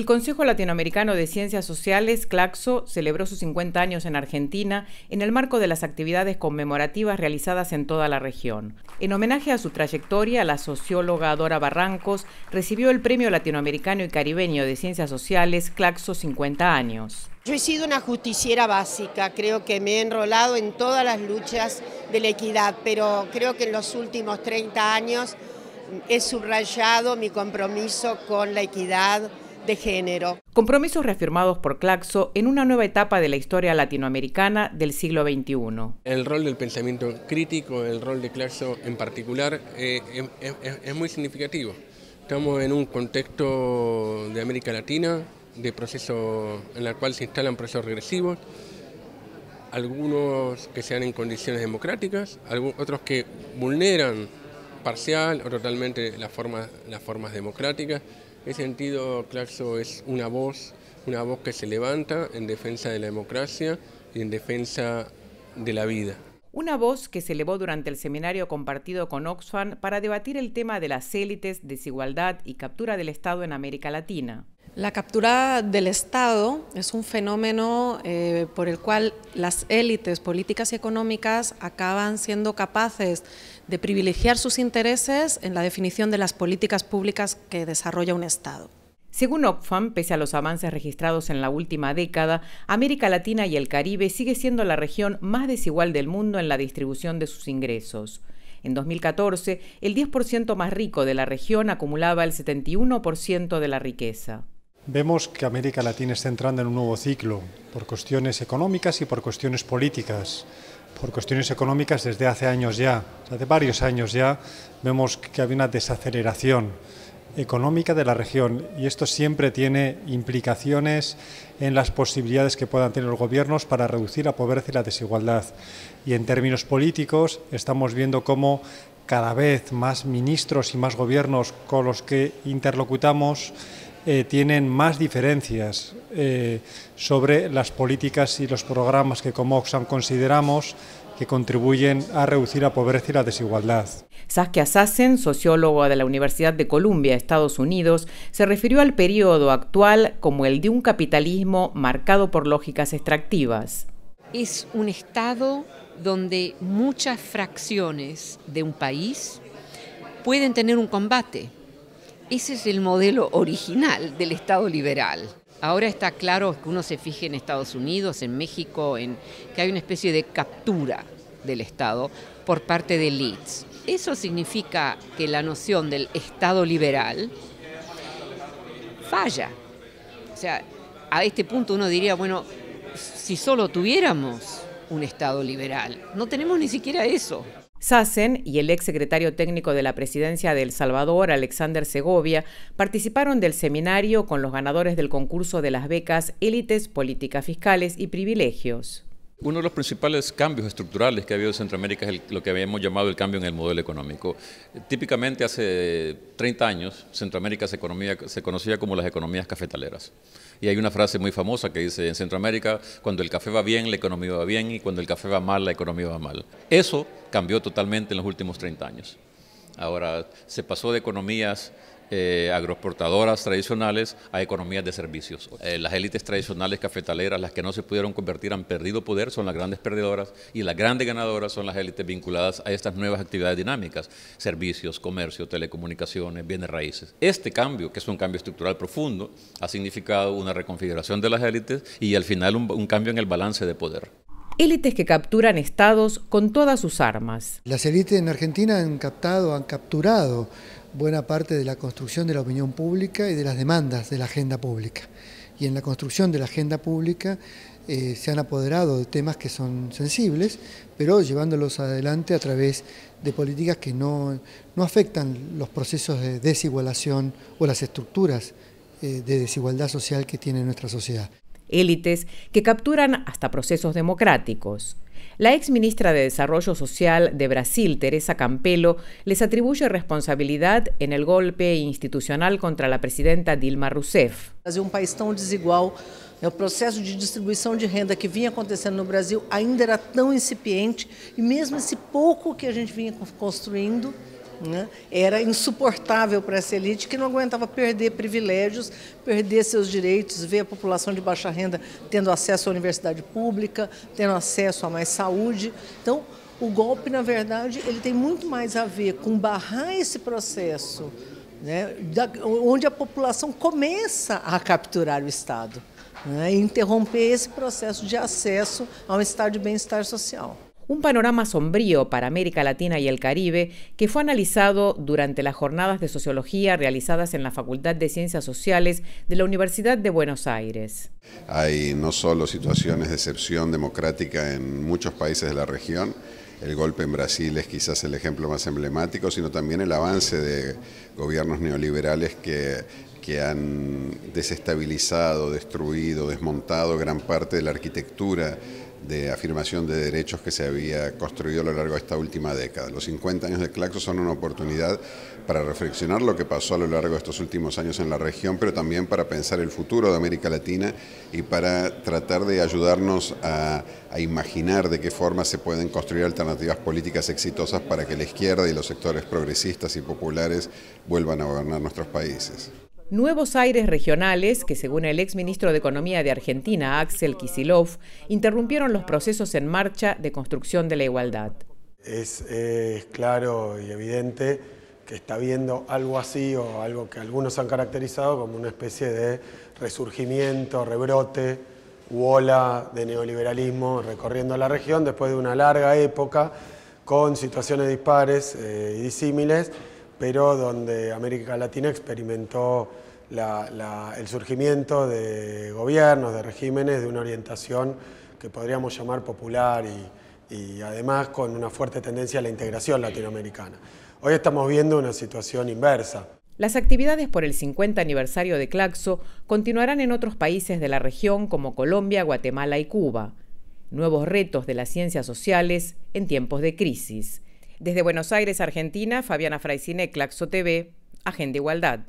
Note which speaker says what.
Speaker 1: El Consejo Latinoamericano de Ciencias Sociales, CLACSO, celebró sus 50 años en Argentina en el marco de las actividades conmemorativas realizadas en toda la región. En homenaje a su trayectoria, la socióloga Dora Barrancos recibió el Premio Latinoamericano y Caribeño de Ciencias Sociales, CLACSO 50 años. Yo he sido una justiciera básica, creo que me he enrolado en todas las luchas de la equidad, pero creo que en los últimos 30 años he subrayado mi compromiso con la equidad de género. Compromisos reafirmados por Claxo en una nueva etapa de la historia latinoamericana del siglo XXI. El rol del pensamiento crítico, el rol de Claxo en particular, eh, em, em, em, es, muy significativo. Estamos en un contexto de América Latina, de proceso en el cual se instalan procesos regresivos, algunos que sean en condiciones democráticas, otros que vulneran parcial o totalmente las formas, las formas democráticas. En ese sentido, Claxo es una voz, una voz que se levanta en defensa de la democracia y en defensa de la vida. Una voz que se elevó durante el seminario compartido con Oxfam para debatir el tema de las élites, desigualdad y captura del Estado en América Latina. La captura del Estado es un fenómeno eh, por el cual las élites políticas y económicas acaban siendo capaces de privilegiar sus intereses en la definición de las políticas públicas que desarrolla un Estado. Según Oxfam, pese a los avances registrados en la última década, América Latina y el Caribe sigue siendo la región más desigual del mundo en la distribución de sus ingresos. En 2014, el 10% más rico de la región acumulaba el 71% de la riqueza. Vemos que América Latina está entrando en un nuevo ciclo, por cuestiones económicas y por cuestiones políticas. Por cuestiones económicas desde hace años ya, hace varios años ya, vemos que había una desaceleración económica de la región y esto siempre tiene implicaciones en las posibilidades que puedan tener los gobiernos para reducir la pobreza y la desigualdad. Y en términos políticos estamos viendo cómo cada vez más ministros y más gobiernos con los que interlocutamos eh, tienen más diferencias eh, sobre las políticas y los programas que como Oxfam consideramos que contribuyen a reducir la pobreza y la desigualdad. Saskia Sassen, sociólogo de la Universidad de Columbia, Estados Unidos, se refirió al periodo actual como el de un capitalismo marcado por lógicas extractivas es un Estado donde muchas fracciones de un país pueden tener un combate. Ese es el modelo original del Estado liberal. Ahora está claro que uno se fije en Estados Unidos, en México, en que hay una especie de captura del Estado por parte de elites. Eso significa que la noción del Estado liberal falla. O sea, a este punto uno diría, bueno, si solo tuviéramos un Estado liberal. No tenemos ni siquiera eso. Sassen y el ex secretario técnico de la presidencia de El Salvador, Alexander Segovia, participaron del seminario con los ganadores del concurso de las becas Élites, Políticas Fiscales y Privilegios. Uno de los principales cambios estructurales que ha habido en Centroamérica es lo que habíamos llamado el cambio en el modelo económico. Típicamente hace 30 años Centroamérica se, se conocía como las economías cafetaleras. Y hay una frase muy famosa que dice, en Centroamérica cuando el café va bien, la economía va bien y cuando el café va mal, la economía va mal. Eso cambió totalmente en los últimos 30 años. Ahora se pasó de economías eh, agroexportadoras tradicionales a economías de servicios. Eh, las élites tradicionales cafetaleras, las que no se pudieron convertir, han perdido poder, son las grandes perdedoras y las grandes ganadoras son las élites vinculadas a estas nuevas actividades dinámicas, servicios, comercio, telecomunicaciones, bienes raíces. Este cambio, que es un cambio estructural profundo, ha significado una reconfiguración de las élites y al final un, cambio en el balance de poder élites que capturan estados con todas sus armas. Las élites en Argentina han captado, han capturado buena parte de la construcción de la opinión pública y de las demandas de la agenda pública. Y en la construcción de la agenda pública eh, se han apoderado de temas que son sensibles, pero llevándolos adelante a través de políticas que no, afectan los procesos de desigualación o las estructuras eh, de desigualdad social que tiene nuestra sociedad. Élites que capturan hasta procesos democráticos. La ex ministra de Desarrollo Social de Brasil, Teresa Campelo, les atribuye responsabilidad en el golpe institucional contra la presidenta Dilma Rousseff. é un país tan desigual. Né, o processo de distribuição de renda que vinha acontecendo no Brasil ainda era tão incipiente, e mesmo esse pouco que a gente vinha construindo, né? Era insuportável para essa elite que não aguentava perder privilégios, perder seus direitos, ver a população de baixa renda tendo acesso à universidade pública, tendo acesso a mais saúde. Então, o golpe, na verdade, ele tem muito mais a ver com barrar esse processo, né, da, onde a população começa a capturar o Estado, né, interromper esse processo de acesso a um estado de bem-estar social. un panorama sombrío para América Latina y el Caribe que fue analizado durante las jornadas de sociología realizadas en la Facultad de Ciencias Sociales de la Universidad de Buenos Aires. Hay no solo situaciones de excepción democrática en muchos países de la región, el golpe en Brasil es quizás el ejemplo más emblemático, sino también el avance de gobiernos neoliberales que, que, han desestabilizado, destruido, desmontado gran parte de la arquitectura de afirmación de derechos que se había construido a lo largo de esta última década. Los 50 años de Claxo son una oportunidad para reflexionar lo que pasó a lo largo de estos últimos años en la región, pero también para pensar el futuro de América Latina y para tratar de ayudarnos a, a imaginar de qué forma se pueden construir alternativas políticas exitosas para que la izquierda y los sectores progresistas y populares vuelvan a gobernar nuestros países. Nuevos aires regionales, que según el exministro de Economía de Argentina, Axel Kisilov, interrumpieron los procesos en marcha de construcción de la igualdad. Es, claro y evidente que está viendo algo así o algo que algunos han caracterizado como una especie de resurgimiento, rebrote u ola de neoliberalismo recorriendo la región después de una larga época con situaciones dispares eh, y disímiles pero donde América Latina experimentó el surgimiento de gobiernos, de regímenes, de una orientación que podríamos llamar popular y, y además con una fuerte tendencia a la integración latinoamericana. Hoy estamos viendo una situación inversa. Las actividades por el 50 aniversario de Claxo continuarán en otros países de la región como Colombia, Guatemala y Cuba. Nuevos retos de las ciencias sociales en tiempos de crisis. Desde Buenos Aires, Argentina, Fabiana Fraisine, Claxo TV, Agenda Igualdad.